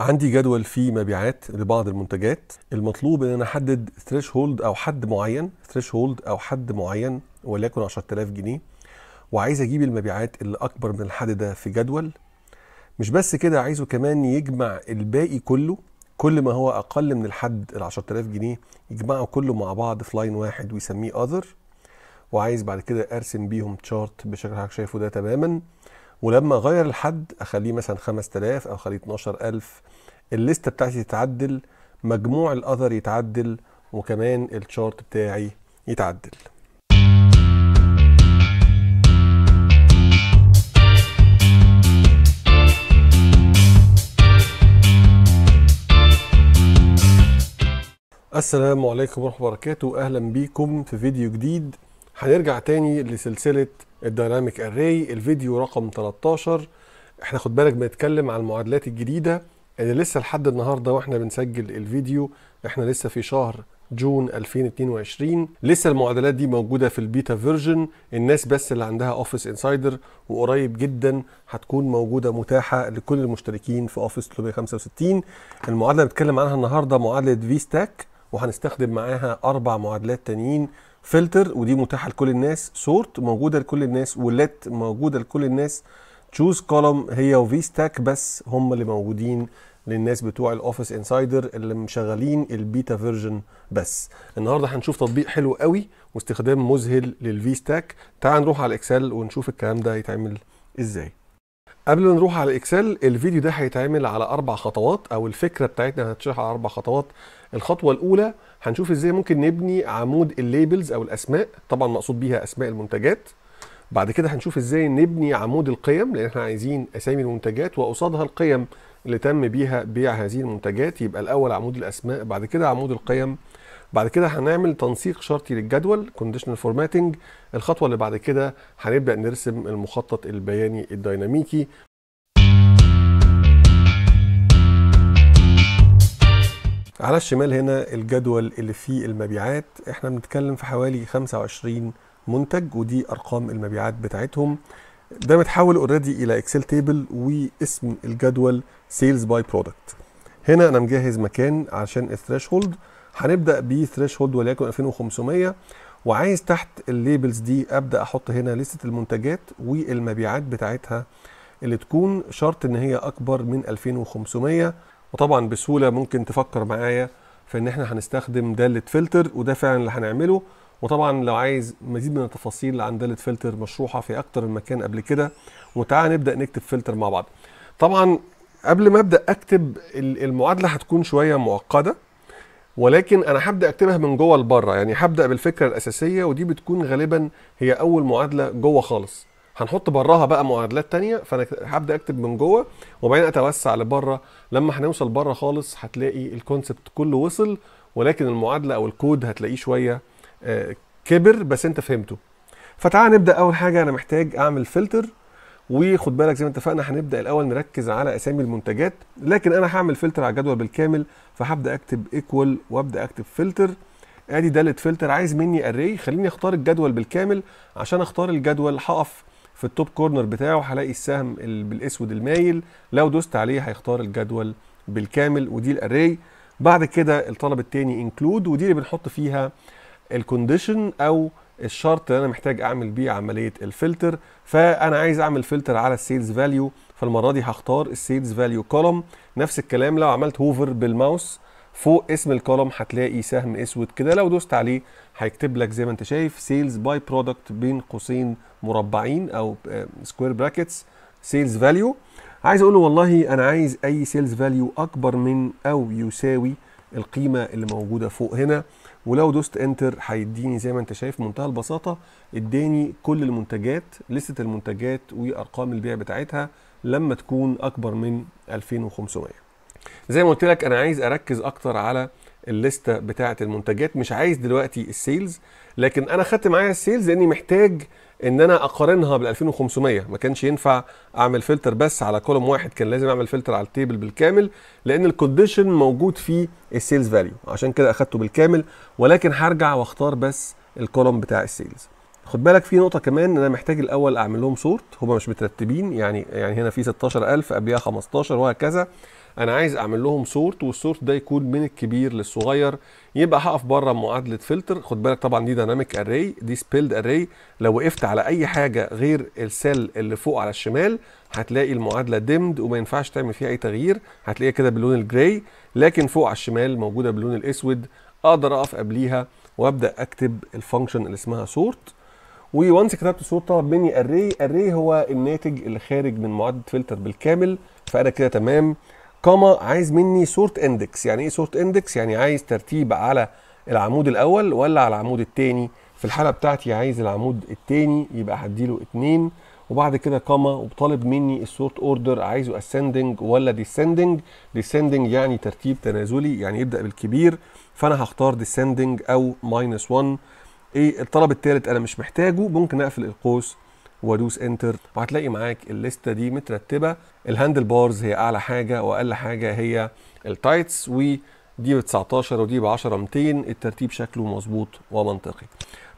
عندي جدول فيه مبيعات لبعض المنتجات المطلوب ان انا احدد ثريش هولد او حد معين ثريش هولد او حد معين وليكن 10000 جنيه وعايز اجيب المبيعات اللي اكبر من الحد ده في جدول مش بس كده عايزه كمان يجمع الباقي كله كل ما هو اقل من الحد ال 10000 جنيه يجمعه كله مع بعض في لاين واحد ويسميه اذر وعايز بعد كده ارسم بيهم تشارت بشكل حضرتك شايفه ده تماما ولما اغير الحد اخليه مثلا 5000 او اخليه 12000 الليسته بتاعتي تتعدل مجموع الاذر يتعدل وكمان الشارت بتاعي يتعدل السلام عليكم ورحمة الله وبركاته أهلا بيكم في فيديو جديد هنرجع تاني لسلسلة الدايناميك اري الفيديو رقم 13 احنا خد بالك بنتكلم عن المعادلات الجديده اللي لسه لحد النهارده واحنا بنسجل الفيديو احنا لسه في شهر جون 2022 لسه المعادلات دي موجوده في البيتا فيرجن الناس بس اللي عندها اوفيس انسايدر وقريب جدا هتكون موجوده متاحه لكل المشتركين في اوفيس 365 المعادله اللي بنتكلم عنها النهارده معادله في ستاك وهنستخدم معاها اربع معادلات تانيين فلتر ودي متاحه لكل الناس سورت موجوده لكل الناس ولت موجوده لكل الناس تشوز كولوم هي وفي ستاك بس هم اللي موجودين للناس بتوع الاوفيس انسايدر اللي مشغلين البيتا فيرجن بس النهارده هنشوف تطبيق حلو قوي واستخدام مذهل للفي ستاك تعال نروح على الاكسل ونشوف الكلام ده هيتعمل ازاي قبل ما نروح على الاكسل الفيديو ده هيتعمل على اربع خطوات او الفكره بتاعتنا هتشرح على اربع خطوات الخطوه الاولى هنشوف ازاي ممكن نبني عمود الليبلز او الاسماء طبعا مقصود بيها اسماء المنتجات بعد كده هنشوف ازاي نبني عمود القيم لان احنا عايزين اسامي المنتجات وقصادها القيم اللي تم بيها بيع هذه المنتجات يبقى الاول عمود الاسماء بعد كده عمود القيم بعد كده هنعمل تنسيق شرطي للجدول كونديشنال فورماتنج الخطوه اللي بعد كده هنبدا نرسم المخطط البياني الديناميكي على الشمال هنا الجدول اللي فيه المبيعات احنا بنتكلم في حوالي 25 منتج ودي ارقام المبيعات بتاعتهم ده متحول اوريدي الى اكسل تيبل واسم الجدول سيلز باي برودكت هنا انا مجهز مكان عشان الثريشولد هنبدا بثريش هولد وليكن 2500 وعايز تحت الليبلز دي ابدا احط هنا لسته المنتجات والمبيعات بتاعتها اللي تكون شرط ان هي اكبر من 2500 وطبعا بسهوله ممكن تفكر معايا في ان احنا هنستخدم داله فلتر وده فعلا اللي هنعمله وطبعا لو عايز مزيد من التفاصيل عن داله فلتر مشروحه في اكتر من مكان قبل كده وتعالى نبدا نكتب فلتر مع بعض طبعا قبل ما ابدا اكتب المعادله هتكون شويه معقده ولكن انا هبدا اكتبها من جوه لبره يعني هبدا بالفكره الاساسيه ودي بتكون غالبا هي اول معادله جوه خالص هنحط براها بقى معادلات تانية فانا هبدا اكتب من جوه وبعدين اتوسع لبره لما هنوصل بره خالص هتلاقي الكونسبت كله وصل ولكن المعادله او الكود هتلاقيه شويه آه، كبر بس انت فهمته فتعال نبدا اول حاجه انا محتاج اعمل فلتر وخد بالك زي ما اتفقنا هنبدا الاول نركز على اسامي المنتجات لكن انا هعمل فلتر على الجدول بالكامل فهبدا اكتب ايكوال وابدا اكتب فلتر ادي دالة فلتر عايز مني اري خليني اختار الجدول بالكامل عشان اختار الجدول هقف في التوب كورنر بتاعه هلاقي السهم بالاسود المايل لو دوست عليه هيختار الجدول بالكامل ودي الاري بعد كده الطلب الثاني انكلود ودي اللي بنحط فيها الكونديشن او الشرط اللي انا محتاج اعمل بيه عمليه الفلتر فانا عايز اعمل فلتر على السيلز فاليو فالمره دي هختار السيلز فاليو كولوم نفس الكلام لو عملت هوفر بالماوس فوق اسم الكولوم هتلاقي سهم اسود كده لو دوست عليه هيكتب لك زي ما انت شايف سيلز باي برودكت بين قوسين مربعين او سكوير آه، براكتس سيلز فاليو عايز اقول له والله انا عايز اي سيلز فاليو اكبر من او يساوي القيمه اللي موجوده فوق هنا ولو دوست انتر هيديني زي ما انت شايف منتهى البساطه اداني كل المنتجات لسته المنتجات وارقام البيع بتاعتها لما تكون اكبر من 2500 زي ما قلت لك انا عايز اركز اكتر على الليسته بتاعه المنتجات مش عايز دلوقتي السيلز لكن انا خدت معايا السيلز لاني محتاج ان انا اقارنها بال 2500 ما كانش ينفع اعمل فلتر بس على كولوم واحد كان لازم اعمل فلتر على التيبل بالكامل لان الكونديشن موجود في السيلز فاليو عشان كده اخدته بالكامل ولكن هرجع واختار بس الكولوم بتاع السيلز خد بالك في نقطه كمان انا محتاج الاول اعمل لهم صورت هما مش مترتبين يعني يعني هنا في 16000 قبلها 15 وهكذا انا عايز اعمل لهم سورت والسورت ده يكون من الكبير للصغير يبقى هقف بره معادله فلتر خد بالك طبعا دي دايناميك اري دي سبيلد اري لو وقفت على اي حاجه غير السيل اللي فوق على الشمال هتلاقي المعادله ديمد وما ينفعش تعمل فيها اي تغيير هتلاقيها كده باللون الجراي لكن فوق على الشمال موجوده باللون الاسود اقدر اقف قبليها وابدا اكتب الفانكشن اللي اسمها سورت وونس كتبت صوره طلب مني اري اري هو الناتج اللي خارج من معادله فلتر بالكامل فانا كده تمام كما عايز مني سورت اندكس يعني ايه سورت اندكس يعني عايز ترتيب على العمود الاول ولا على العمود الثاني في الحاله بتاعتي عايز العمود الثاني يبقى هديله اتنين وبعد كده كاما وطالب مني السورت اوردر عايزه اسندنج ولا ديسندنج ديسندنج يعني ترتيب تنازلي يعني يبدا بالكبير فانا هختار ديسندنج او ماينس 1 ايه الطلب الثالث انا مش محتاجه ممكن اقفل القوس وادوس انتر وهتلاقي معاك الليسته دي مترتبه الهاندل بارز هي اعلى حاجه واقل حاجه هي التايتس ودي ب 19 ودي ب 10 200 الترتيب شكله مظبوط ومنطقي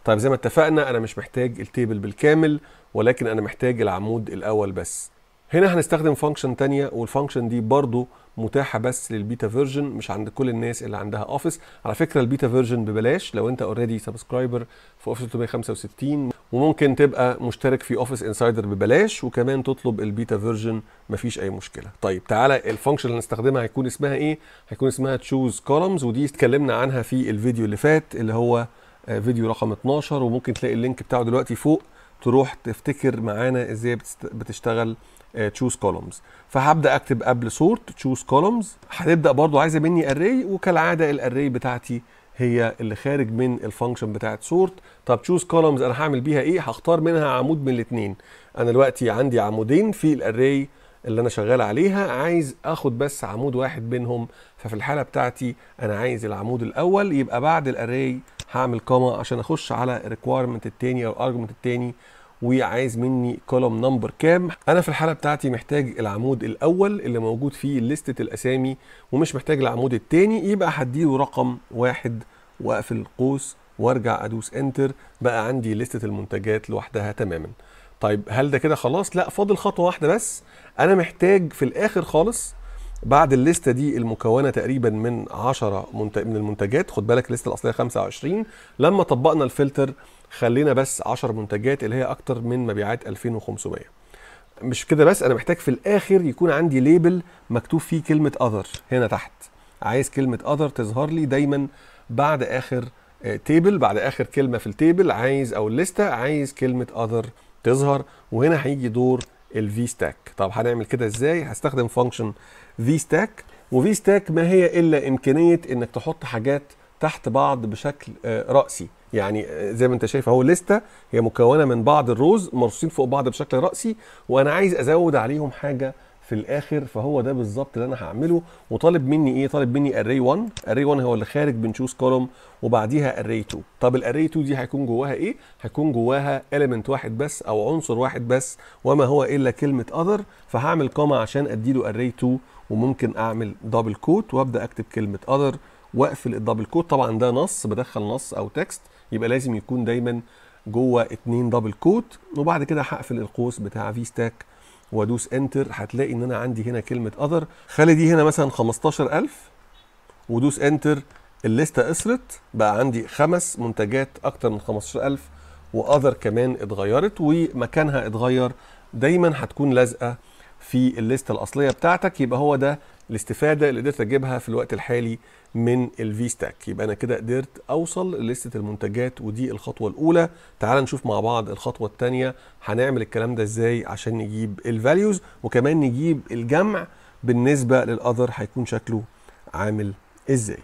طيب زي ما اتفقنا انا مش محتاج التيبل بالكامل ولكن انا محتاج العمود الاول بس هنا هنستخدم فانكشن تانية والفانكشن دي برضو متاحه بس للبيتا فيرجن مش عند كل الناس اللي عندها اوفيس على فكره البيتا فيرجن ببلاش لو انت اوريدي سبسكرايبر في اوفيس 365 وممكن تبقى مشترك في اوفيس انسايدر ببلاش وكمان تطلب البيتا فيرجن مفيش اي مشكله طيب تعالى الفانكشن اللي هنستخدمها هيكون اسمها ايه هيكون اسمها تشوز كولمز ودي اتكلمنا عنها في الفيديو اللي فات اللي هو آه، فيديو رقم 12 وممكن تلاقي اللينك بتاعه دلوقتي فوق تروح تفتكر معانا ازاي بتشتغل تشوز آه، كولومز فهبدا اكتب قبل سورت تشوز كولومز هتبدا برضو عايزه مني اري وكالعاده الاري بتاعتي هي اللي خارج من الفانكشن بتاعت سورت طب تشوز كولومز انا هعمل بيها ايه هختار منها عمود من الاثنين انا دلوقتي عندي عمودين في الاري اللي انا شغال عليها عايز اخد بس عمود واحد بينهم ففي الحاله بتاعتي انا عايز العمود الاول يبقى بعد الاري هعمل كوما عشان اخش على الريكويرمنت التاني او الارجمنت التاني وعايز مني كولوم نمبر كام انا في الحاله بتاعتي محتاج العمود الاول اللي موجود فيه لستة الاسامي ومش محتاج العمود الثاني يبقى هديله رقم واحد واقفل قوس وارجع ادوس انتر بقى عندي لستة المنتجات لوحدها تماما طيب هل ده كده خلاص لا فاضل خطوه واحده بس انا محتاج في الاخر خالص بعد الليسته دي المكونه تقريبا من 10 من المنتجات خد بالك الليسته الاصليه 25 لما طبقنا الفلتر خلينا بس 10 منتجات اللي هي اكتر من مبيعات 2500 مش كده بس انا محتاج في الاخر يكون عندي ليبل مكتوب فيه كلمه اذر هنا تحت عايز كلمه اذر تظهر لي دايما بعد اخر تيبل آه، بعد اخر كلمه في التيبل عايز او الليسته عايز كلمه اذر تظهر وهنا هيجي دور الفي ستاك طب هنعمل كده ازاي هستخدم فانكشن في ستاك وفي ستاك ما هي الا امكانيه انك تحط حاجات تحت بعض بشكل آه، رأسي يعني آه، زي ما انت شايف اهو لستة هي مكونة من بعض الروز مرصوصين فوق بعض بشكل رأسي وانا عايز ازود عليهم حاجة في الاخر فهو ده بالظبط اللي انا هعمله وطالب مني ايه طالب مني اري 1 اري 1 هو اللي خارج بنشوز كولوم وبعديها اري 2 طب الاري 2 دي هيكون جواها ايه هيكون جواها اليمنت واحد بس او عنصر واحد بس وما هو الا كلمه اذر فهعمل كوما عشان اديله اري 2 وممكن اعمل دبل كوت وابدا اكتب كلمه اذر واقفل الدبل كوت طبعا ده نص بدخل نص او تكست يبقى لازم يكون دايما جوه اتنين دبل كوت وبعد كده هقفل القوس بتاع في ستاك وادوس انتر هتلاقي ان انا عندي هنا كلمه اذر خلي دي هنا مثلا 15000 ودوس انتر الليسته قصرت بقى عندي خمس منتجات اكتر من 15000 واذر كمان اتغيرت ومكانها اتغير دايما هتكون لازقه في الليسته الاصليه بتاعتك يبقى هو ده الاستفاده اللي قدرت اجيبها في الوقت الحالي من الفي ستاك يبقى انا كده قدرت اوصل لستة المنتجات ودي الخطوه الاولى تعال نشوف مع بعض الخطوه الثانيه هنعمل الكلام ده ازاي عشان نجيب الفاليوز وكمان نجيب الجمع بالنسبه للاذر هيكون شكله عامل ازاي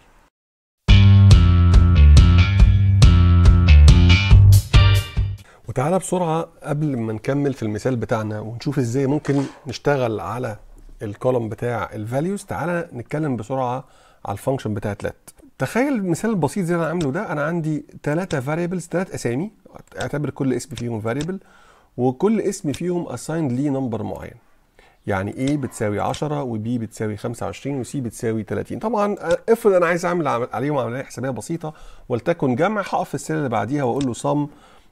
وتعالى بسرعه قبل ما نكمل في المثال بتاعنا ونشوف ازاي ممكن نشتغل على الكولوم بتاع الفاليوز تعالى نتكلم بسرعه على الفانكشن بتاعت لات تخيل المثال البسيط زي اللي انا عامله ده انا عندي ثلاثه فاريبلز ثلاث اسامي اعتبر كل اسم فيهم فاريبل وكل اسم فيهم اسايند ليه نمبر معين يعني A بتساوي 10 B بتساوي 25 C بتساوي 30 طبعا آه، افرض انا عايز اعمل عليهم عمليه حسابيه بسيطه ولتكن جمع هقف في السنه اللي بعديها واقول له صم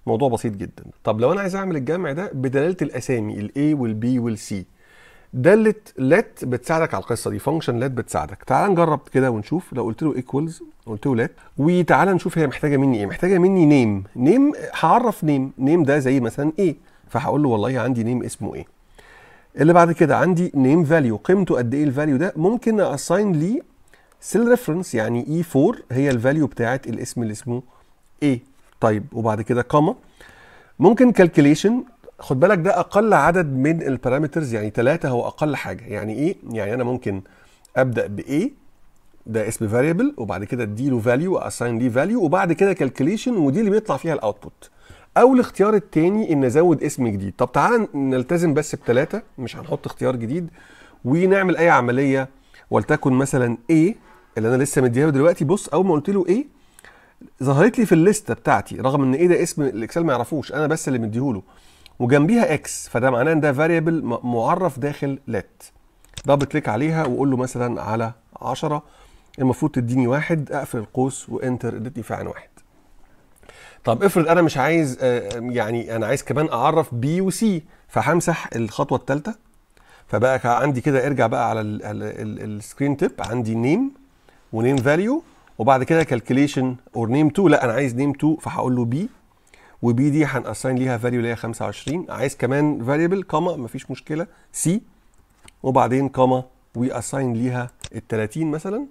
موضوع بسيط جدا طب لو انا عايز اعمل الجمع ده بدلاله الاسامي B والبي والسي داله let بتساعدك على القصه دي فانكشن let بتساعدك تعال نجرب كده ونشوف لو قلت له equals قلت له let وتعالى نشوف هي محتاجه مني ايه محتاجه مني نيم نيم هعرف نيم نيم ده زي مثلا ايه فهقول له والله عندي نيم اسمه ايه اللي بعد كده عندي نيم فاليو قيمته قد ايه الفاليو ده ممكن اساين ليه سيل ريفرنس يعني اي e 4 هي الفاليو بتاعه الاسم اللي اسمه ايه طيب وبعد كده كاما ممكن كالكوليشن خد بالك ده اقل عدد من البارامترز يعني ثلاثه هو اقل حاجه يعني ايه يعني انا ممكن ابدا ب A ده اسم فاريبل وبعد كده ادي له فاليو واساين ليه فاليو وبعد كده كالكوليشن ودي اللي بيطلع فيها الاوتبوت او الاختيار الثاني ان ازود اسم جديد طب تعال نلتزم بس بثلاثه مش هنحط اختيار جديد ونعمل اي عمليه ولتكن مثلا A اللي انا لسه مديها له دلوقتي بص اول ما قلت له A ظهرت لي في الليسته بتاعتي رغم ان ايه ده اسم الاكسل ما يعرفوش انا بس اللي مديهوله وجنبيها اكس فده معناه ان ده فاريبل معرف داخل لت دبل كليك عليها واقول له مثلا على 10 المفروض تديني واحد اقفل القوس وانتر ادتني فعلا واحد طب افرض انا مش عايز آه، يعني انا عايز كمان اعرف بي وسي فهمسح الخطوه الثالثه فبقى عندي كده ارجع بقى على السكرين تيب عندي نيم ونيم فاليو وبعد كده كالكوليشن اور نيم 2 لا انا عايز نيم 2 فهقول له بي وبي دي هنأساين ليها فاليو اللي هي 25 عايز كمان فاريبل كاما مفيش مشكله سي وبعدين كوما واساين ليها ال 30 مثلا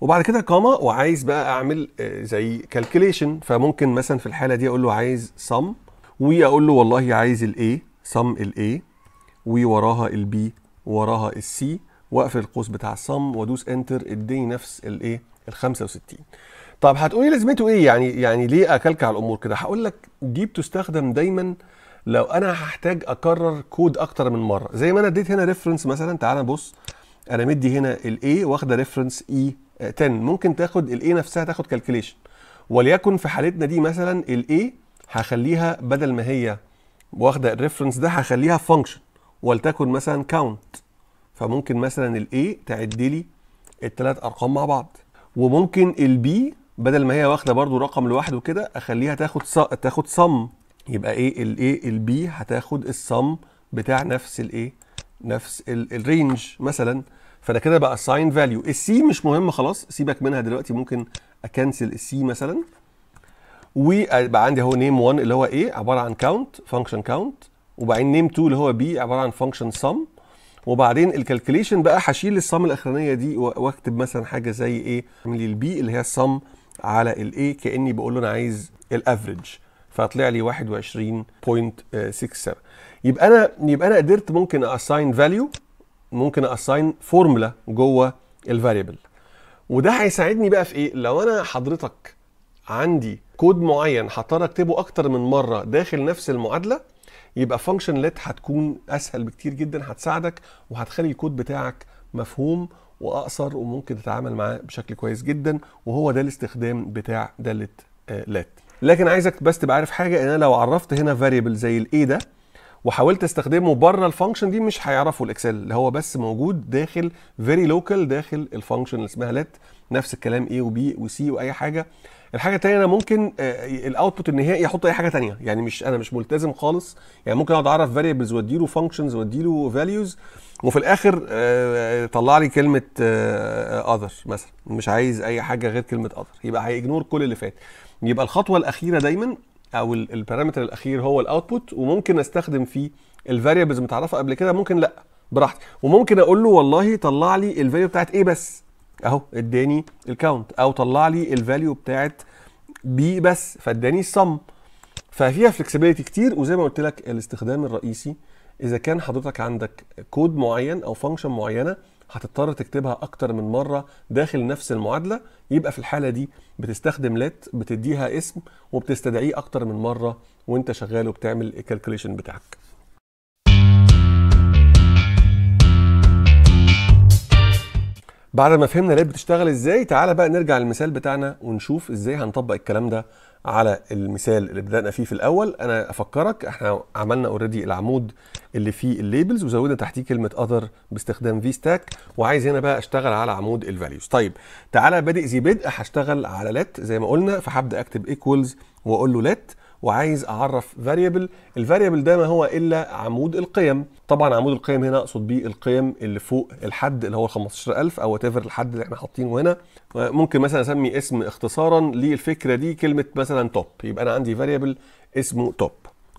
وبعد كده كاما وعايز بقى اعمل آه، زي كالكوليشن فممكن مثلا في الحاله دي اقول له عايز سم واقول له والله عايز الاي سم الاي ووراها البي وراها السي واقفل القوس بتاع السم وادوس انتر اديني نفس الايه ال 65 طب هتقولي لازمته ايه يعني يعني ليه اكلك على الامور كده هقول لك دي بتستخدم دايما لو انا هحتاج اكرر كود اكتر من مره زي ما انا اديت هنا ريفرنس مثلا تعالى بص انا مدي هنا الاي واخده ريفرنس اي 10 ممكن تاخد الاي نفسها تاخد كالكوليشن وليكن في حالتنا دي مثلا الاي هخليها بدل ما هي واخده الريفرنس ده هخليها فانكشن ولتكن مثلا كاونت فممكن مثلا الاي تعد لي الثلاث ارقام مع بعض وممكن البي بدل ما هي واخده برضو رقم لوحده كده اخليها تاخد ص... تاخد صم يبقى ايه الايه البي هتاخد الصم بتاع نفس الايه نفس الرينج مثلا فانا كده بقى ساين فاليو السي مش مهم خلاص سيبك منها دلوقتي ممكن اكنسل السي مثلا ويبقى عندي اهو نيم 1 اللي هو ايه عباره عن كاونت فانكشن كاونت وبعدين نيم 2 اللي هو بي عباره عن فانكشن سم وبعدين الكالكوليشن بقى هشيل الصم الاخرانيه دي واكتب مثلا حاجه زي ايه اعمل لي البي اللي هي الصم على الاي كاني بقول له انا عايز الافريج فطلع لي 21.67 يبقى انا يبقى انا قدرت ممكن اساين فاليو ممكن اساين فورمولا جوه الفاريبل وده هيساعدني بقى في ايه لو انا حضرتك عندي كود معين هضطر اكتبه اكتر من مره داخل نفس المعادله يبقى فانكشن ليت هتكون اسهل بكتير جدا هتساعدك وهتخلي الكود بتاعك مفهوم واقصر وممكن تتعامل معاه بشكل كويس جدا وهو ده الاستخدام بتاع داله آه، لات لكن عايزك بس تبقى عارف حاجه ان انا لو عرفت هنا فاريبل زي الاي ده وحاولت استخدمه بره الفانكشن دي مش هيعرفوا الاكسل اللي هو بس موجود داخل فيري لوكال داخل الفانكشن اللي اسمها لت نفس الكلام ايه وبي وسي واي حاجه الحاجه الثانيه انا ممكن الاوتبوت آه، النهائي احط اي حاجه ثانيه يعني مش انا مش ملتزم خالص يعني ممكن اقعد اعرف فاريبلز واديله فانكشنز واديله فاليوز وفي الاخر آه، آه، طلع لي كلمه اذر مثلا مش عايز اي حاجه غير كلمه اذر يبقى هيجنور كل اللي فات يبقى الخطوه الاخيره دايما او البارامتر الاخير هو الاوتبوت وممكن استخدم فيه الفاريبلز متعرفه قبل كده ممكن لا براحتي وممكن اقول له والله طلع لي الفاليو بتاعت ايه بس اهو اداني الكاونت او طلع لي الفاليو بتاعت بي بس فاداني الصم ففيها فلكسبيليتي كتير وزي ما قلت لك الاستخدام الرئيسي اذا كان حضرتك عندك كود معين او فانكشن معينه هتضطر تكتبها اكتر من مره داخل نفس المعادله يبقى في الحاله دي بتستخدم لت بتديها اسم وبتستدعيه اكتر من مره وانت شغال وبتعمل الكالكوليشن بتاعك بعد ما فهمنا لت بتشتغل ازاي تعالى بقى نرجع للمثال بتاعنا ونشوف ازاي هنطبق الكلام ده على المثال اللي بدانا فيه في الاول انا افكرك احنا عملنا اوريدي العمود اللي فيه الليبلز وزودنا تحتيه كلمه اذر باستخدام في ستاك وعايز هنا بقى اشتغل على عمود الفاليوز طيب تعالى بادئ زي بدء هشتغل على لت زي ما قلنا فهبدا اكتب ايكوالز واقول له لت وعايز اعرف فاريبل الفاريبل ده ما هو الا عمود القيم طبعا عمود القيم هنا اقصد بيه القيم اللي فوق الحد اللي هو 15000 او تيفر الحد اللي احنا حاطينه هنا ممكن مثلا اسمي اسم اختصارا للفكره دي كلمه مثلا توب يبقى انا عندي فاريبل اسمه توب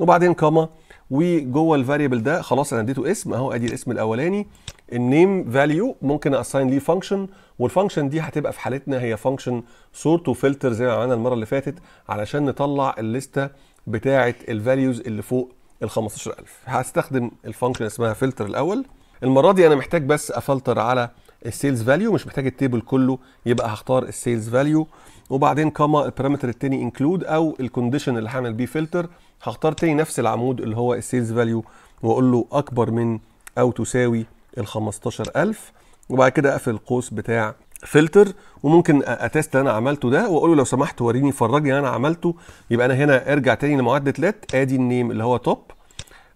وبعدين كاما وجوه الفاريبل ده خلاص انا اديته اسم اهو ادي الاسم الاولاني النيم فاليو ممكن اساين ليه فانكشن والفانكشن دي هتبقى في حالتنا هي فانكشن سورت وفلتر زي ما عملنا المره اللي فاتت علشان نطلع الليسته بتاعه الفاليوز اللي فوق ال 15000 هستخدم الفانكشن اسمها فلتر الاول المره دي انا محتاج بس افلتر على السيلز فاليو مش محتاج التيبل كله يبقى هختار السيلز فاليو وبعدين كما البارامتر التاني انكلود او الكونديشن اللي هعمل بيه فلتر هختار تاني نفس العمود اللي هو السيلز فاليو واقول له اكبر من او تساوي ال 15000 وبعد كده اقفل القوس بتاع فلتر وممكن اتست اللي انا عملته ده واقول له لو سمحت وريني فرجني اللي انا عملته يبقى انا هنا ارجع تاني لمعادله لات ادي النيم اللي هو توب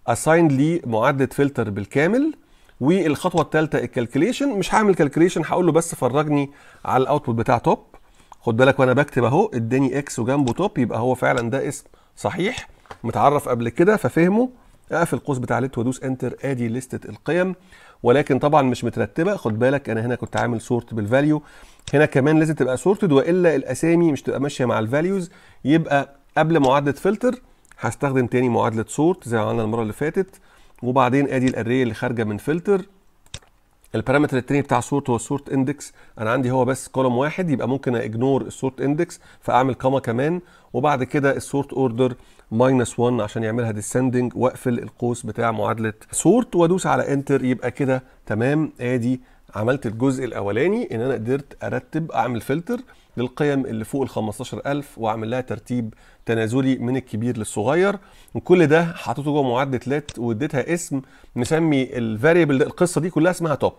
اساين لي معادله فلتر بالكامل والخطوه الثالثه الكالكوليشن مش هعمل كالكوليشن هقول له بس فرجني على الاوتبوت بتاع توب خد بالك وانا بكتب اهو اداني اكس وجنبه توب يبقى هو فعلا ده اسم صحيح متعرف قبل كده ففهمه اقفل القوس بتاع ليت وادوس انتر ادي لستة القيم ولكن طبعا مش مترتبه خد بالك انا هنا كنت عامل سورت بالفاليو هنا كمان لازم تبقى سورتد والا الاسامي مش تبقى ماشيه مع الفاليوز يبقى قبل معادله فلتر هستخدم تاني معادله سورت زي ما عملنا المره اللي فاتت وبعدين ادي الاري اللي خارجه من فلتر البارامتر التاني بتاع سورت هو السورت اندكس انا عندي هو بس كولوم واحد يبقى ممكن اجنور السورت اندكس فاعمل كاما كمان وبعد كده السورت اوردر ماينس 1 عشان يعملها ديسندنج واقفل القوس بتاع معادله سورت وادوس على انتر يبقى كده تمام ادي عملت الجزء الاولاني ان انا قدرت ارتب اعمل فلتر للقيم اللي فوق ال 15000 واعمل لها ترتيب تنازلي من الكبير للصغير وكل ده حطيته جوه معادله لات واديتها اسم نسمي الفاريبل القصه دي كلها اسمها توب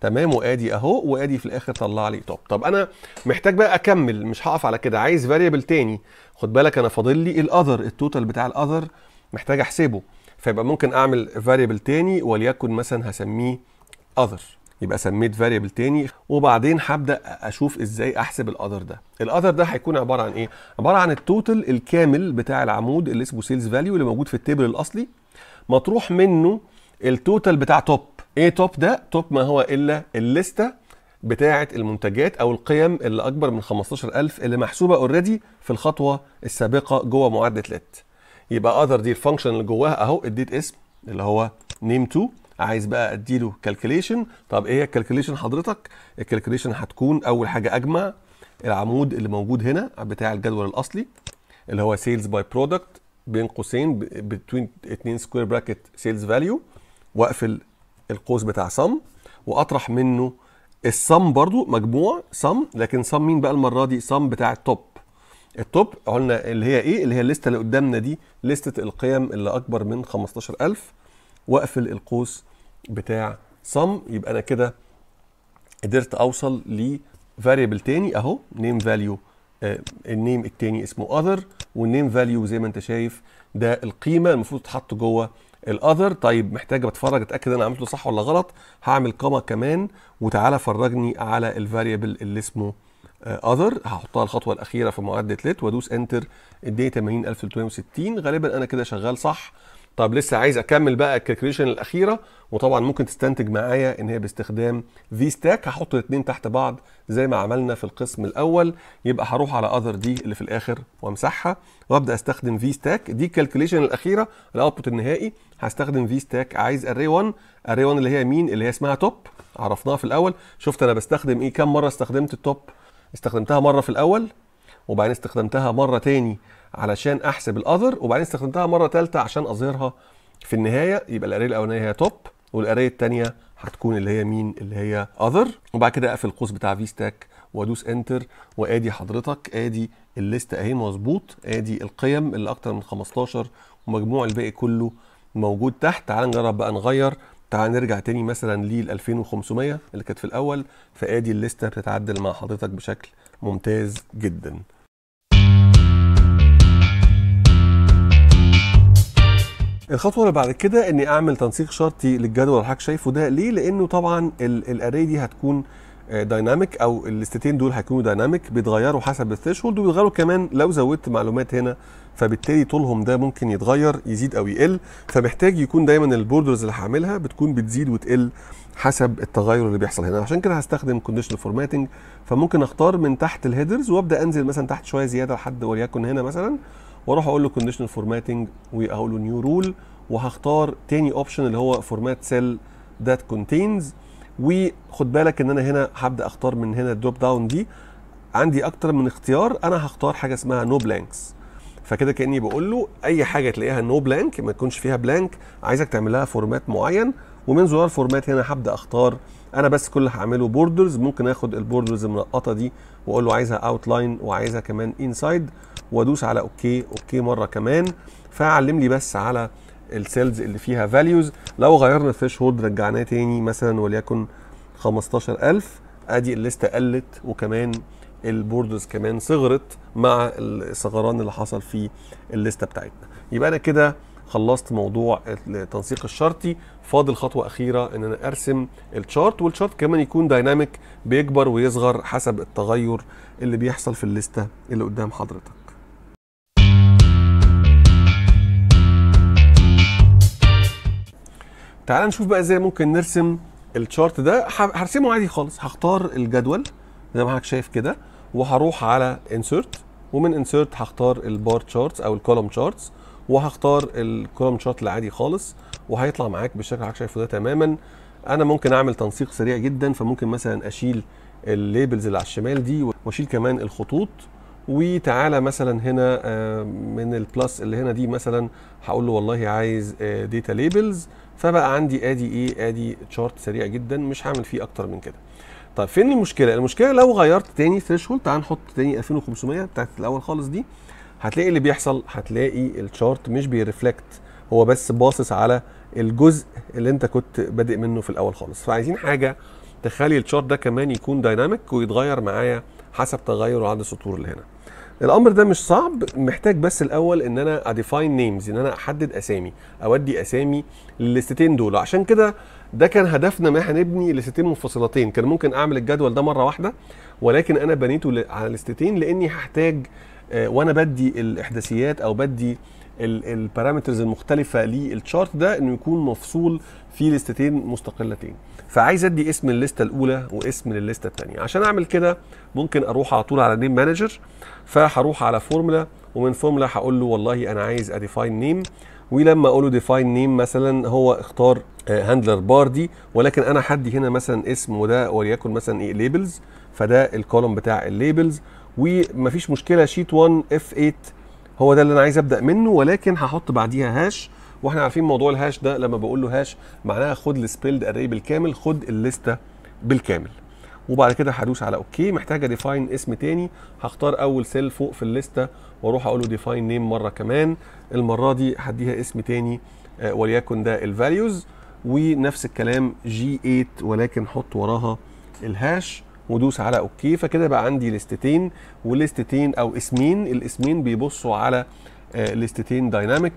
تمام وادي اهو وادي في الاخر طلع لي توب طب انا محتاج بقى اكمل مش هقف على كده عايز فاريبل تاني خد بالك انا فاضل لي الاذر التوتال بتاع الاذر محتاج احسبه فيبقى ممكن اعمل فاريبل تاني وليكن مثلا هسميه اذر يبقى سميت فاريبل تاني وبعدين هبدا اشوف ازاي احسب الاذر ده الاذر ده هيكون عباره عن ايه عباره عن التوتال الكامل بتاع العمود اللي اسمه سيلز فاليو اللي موجود في التيبل الاصلي مطروح منه التوتال بتاع توب ايه توب ده توب ما هو الا الليسته بتاعه المنتجات او القيم اللي اكبر من 15000 اللي محسوبه اوريدي في الخطوه السابقه جوه معادله لت يبقى اذر دي الفانكشن اللي جواها اهو اديت اسم اللي هو نيم 2 عايز بقى اديله كالكوليشن طب ايه الكالكوليشن حضرتك الكالكوليشن هتكون اول حاجه اجمع العمود اللي موجود هنا بتاع الجدول الاصلي اللي هو سيلز باي برودكت بين قوسين بين 2 سكوير براكت سيلز فاليو واقفل القوس بتاع سم واطرح منه السم برضو مجموع سم لكن سم مين بقى المره دي سم بتاع التوب التوب قلنا اللي هي ايه اللي هي الليسته اللي قدامنا دي لسته القيم اللي اكبر من 15000 واقفل القوس بتاع سم يبقى انا كده قدرت اوصل لفاريبل تاني اهو نيم فاليو آه، النيم التاني اسمه اذر والنيم فاليو زي ما انت شايف ده القيمه المفروض تتحط جوه الاذر طيب محتاج اتفرج اتاكد انا عملته صح ولا غلط هعمل قامه كمان وتعالى فرجني على الفاريبل اللي اسمه اذر آه، هحطها الخطوه الاخيره في معادله ليت وادوس انتر اديني 80360 غالبا انا كده شغال صح طب لسه عايز اكمل بقى الكالكوليشن الاخيره وطبعا ممكن تستنتج معايا ان هي باستخدام في ستاك هحط الاثنين تحت بعض زي ما عملنا في القسم الاول يبقى هروح على اذر دي اللي في الاخر وامسحها وابدا استخدم في ستاك دي الكالكوليشن الاخيره الاوتبوت النهائي هستخدم في ستاك عايز اري 1 اري 1 اللي هي مين اللي هي اسمها توب عرفناها في الاول شفت انا بستخدم ايه كم مره استخدمت التوب استخدمتها مره في الاول وبعدين استخدمتها مره تاني علشان احسب الاذر وبعدين استخدمتها مره ثالثه عشان اظهرها في النهايه يبقى الأريه الاولانيه هي توب والأريه الثانيه هتكون اللي هي مين اللي هي اذر وبعد كده اقفل القوس بتاع في ستاك وادوس انتر وادي حضرتك ادي الليست اهي مظبوط ادي القيم اللي اكتر من 15 ومجموع الباقي كله موجود تحت تعال نجرب بقى نغير تعال نرجع تاني مثلا لل 2500 اللي كانت في الاول فادي الليسته بتتعدل مع حضرتك بشكل ممتاز جدا الخطوه اللي بعد كده اني اعمل تنسيق شرطي للجدول اللي حضرتك شايفه ده ليه لانه طبعا الاري دي هتكون دايناميك آه، او الاستتين دول هيكونوا دايناميك بيتغيروا حسب الثريشولد وبيتغيروا كمان لو زودت معلومات هنا فبالتالي طولهم ده ممكن يتغير يزيد او يقل فمحتاج يكون دايما البوردرز اللي هعملها بتكون بتزيد وتقل حسب التغير اللي بيحصل هنا عشان كده هستخدم كونديشنال فورماتنج فممكن اختار من تحت الهيدرز وابدا انزل مثلا تحت شويه زياده لحد وليكن هنا مثلا واروح اقول له كونديشنال فورماتنج واقول له نيو رول وهختار تاني اوبشن اللي هو فورمات سيل ذات كونتينز وخد بالك ان انا هنا هبدا اختار من هنا الدروب داون دي عندي اكتر من اختيار انا هختار حاجه اسمها نو no بلانكس فكده كاني بقول له اي حاجه تلاقيها نو no بلانك ما تكونش فيها بلانك عايزك تعمل لها فورمات معين ومن زرار فورمات هنا هبدا اختار انا بس كل اللي هعمله بوردرز ممكن اخد البوردرز المنقطه دي واقول له عايزها اوت لاين وعايزها كمان انسايد وادوس على اوكي اوكي مره كمان فعلم لي بس على السيلز اللي فيها فاليوز لو غيرنا الثريش هولد رجعناه تاني مثلا وليكن 15000 ادي الليسته قلت وكمان البوردرز كمان صغرت مع الصغران اللي حصل في الليسته بتاعتنا يبقى انا كده خلصت موضوع التنسيق الشرطي فاضل خطوه اخيره ان انا ارسم الشارت والشارت كمان يكون دايناميك بيكبر ويصغر حسب التغير اللي بيحصل في الليسته اللي قدام حضرتك تعال نشوف بقى ازاي ممكن نرسم الشارت ده هرسمه عادي خالص هختار الجدول زي ما حضرتك شايف كده وهروح على انسرت ومن انسرت هختار البار تشارتس او الكولوم تشارتس وهختار الكولوم تشارت العادي خالص وهيطلع معاك بالشكل اللي حضرتك شايفه ده تماما انا ممكن اعمل تنسيق سريع جدا فممكن مثلا اشيل الليبلز اللي على الشمال دي واشيل كمان الخطوط وتعالى مثلا هنا آه، من البلس اللي هنا دي مثلا هقول له والله عايز داتا آه، ليبلز فبقى عندي ادي ايه ادي تشارت سريع جدا مش هعمل فيه اكتر من كده طيب فين المشكله المشكله لو غيرت تاني ثريشولد تعال نحط تاني 2500 بتاعت الاول خالص دي هتلاقي اللي بيحصل هتلاقي الشارت مش بيرفلكت هو بس باصص على الجزء اللي انت كنت بادئ منه في الاول خالص فعايزين حاجه تخلي الشارت ده كمان يكون دايناميك ويتغير معايا حسب تغير عدد السطور اللي هنا الامر ده مش صعب محتاج بس الاول ان انا اديفاين نيمز ان انا احدد اسامي اودي اسامي للستين دول عشان كده ده كان هدفنا ما هنبني لستين منفصلتين كان ممكن اعمل الجدول ده مره واحده ولكن انا بنيته على الستين لاني هحتاج آه، وانا بدي الاحداثيات او بدي البارامترز المختلفه للتشارت ده انه يكون مفصول في لستتين مستقلتين فعايز ادي اسم الليسته الاولى واسم للليسته الثانيه عشان اعمل كده ممكن اروح على طول على نيم مانجر فهروح على فورمولا ومن فورمولا هقول له والله انا عايز اديفاين نيم ولما اقول له ديفاين نيم مثلا هو اختار هاندلر آه، بار دي ولكن انا هدي هنا مثلا اسم وده وليكن مثلا ايه ليبلز فده الكولوم بتاع الليبلز ومفيش مشكله شيت 1 اف 8 هو ده اللي انا عايز ابدا منه ولكن هحط بعديها هاش واحنا عارفين موضوع الهاش ده لما بقول له هاش معناها خد السبيلد اري بالكامل خد الليسته بالكامل وبعد كده هدوس على اوكي محتاجه ديفاين اسم تاني هختار اول سيل فوق في الليسته واروح اقول له ديفاين نيم مره كمان المره دي هديها اسم تاني آه، وليكن ده الفاليوز ونفس الكلام جي 8 ولكن حط وراها الهاش ودوس على اوكي فكده بقى عندي ليستتين وليستتين او اسمين الاسمين بيبصوا على آه، ليستتين دايناميك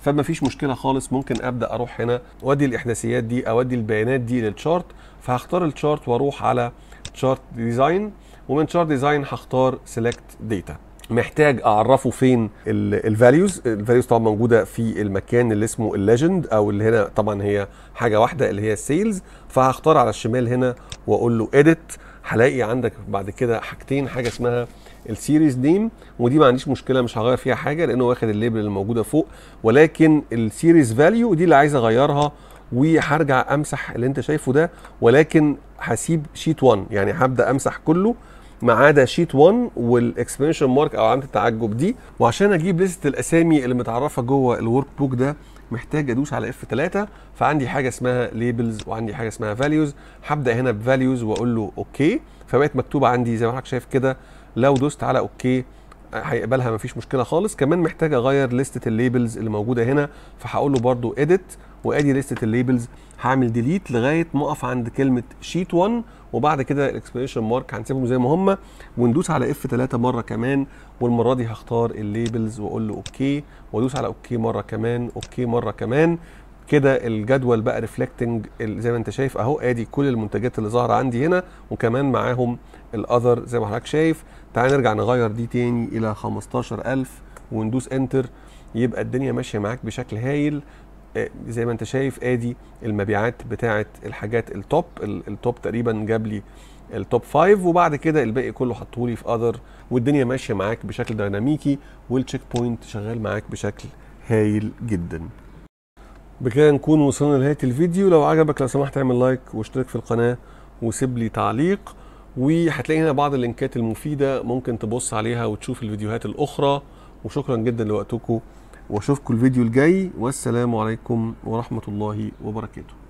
فما فيش مشكله خالص ممكن ابدا اروح هنا وادي الاحداثيات دي او ادي البيانات دي للشارت فهختار الشارت واروح على شارت ديزاين ومن شارت ديزاين هختار سيلكت داتا محتاج اعرفه فين الفاليوز الفاليوز طبعا موجوده في المكان اللي اسمه الليجند او اللي هنا طبعا هي حاجه واحده اللي هي السيلز فهختار على الشمال هنا واقول له اديت هلاقي عندك بعد كده حاجتين حاجه اسمها السيريز نيم ودي ما عنديش مشكله مش هغير فيها حاجه لانه واخد الليبل اللي موجوده فوق ولكن السيريز فاليو دي اللي عايز اغيرها وهرجع امسح اللي انت شايفه ده ولكن هسيب شيت 1 يعني هبدا امسح كله ما عدا شيت 1 والاكسبنشن مارك او علامه التعجب دي وعشان اجيب لسته الاسامي اللي متعرفه جوه الورك بوك ده محتاج ادوس على اف 3 فعندي حاجه اسمها ليبلز وعندي حاجه اسمها فاليوز هبدا هنا بفاليوز واقول له اوكي فبقت مكتوبه عندي زي ما حضرتك شايف كده لو دوست على اوكي هيقبلها مفيش مشكله خالص كمان محتاج اغير لستة الليبلز اللي موجوده هنا فهقول له برده اديت وادي لستة الليبلز هعمل ديليت لغايه ما اقف عند كلمه شيت 1 وبعد كده الاكسبريشن مارك هنسيبهم زي ما هم وندوس على اف 3 مره كمان والمره دي هختار الليبلز واقول له اوكي وادوس على اوكي مره كمان اوكي مره كمان كده الجدول بقى ريفلكتنج زي ما انت شايف اهو ادي كل المنتجات اللي ظاهره عندي هنا وكمان معاهم الاذر زي ما حضرتك شايف تعال نرجع نغير دي تاني الى 15000 وندوس انتر يبقى الدنيا ماشيه معاك بشكل هايل زي ما انت شايف ادي المبيعات بتاعه الحاجات التوب التوب تقريبا جاب لي التوب 5 وبعد كده الباقي كله حطهولي في اذر والدنيا ماشيه معاك بشكل ديناميكي والتشيك بوينت شغال معاك بشكل هايل جدا بكده نكون وصلنا لنهايه الفيديو لو عجبك لو سمحت اعمل لايك واشترك في القناه وسيب لي تعليق وهتلاقي هنا بعض اللينكات المفيده ممكن تبص عليها وتشوف الفيديوهات الاخرى وشكرا جدا لوقتكم واشوفكم الفيديو الجاي والسلام عليكم ورحمه الله وبركاته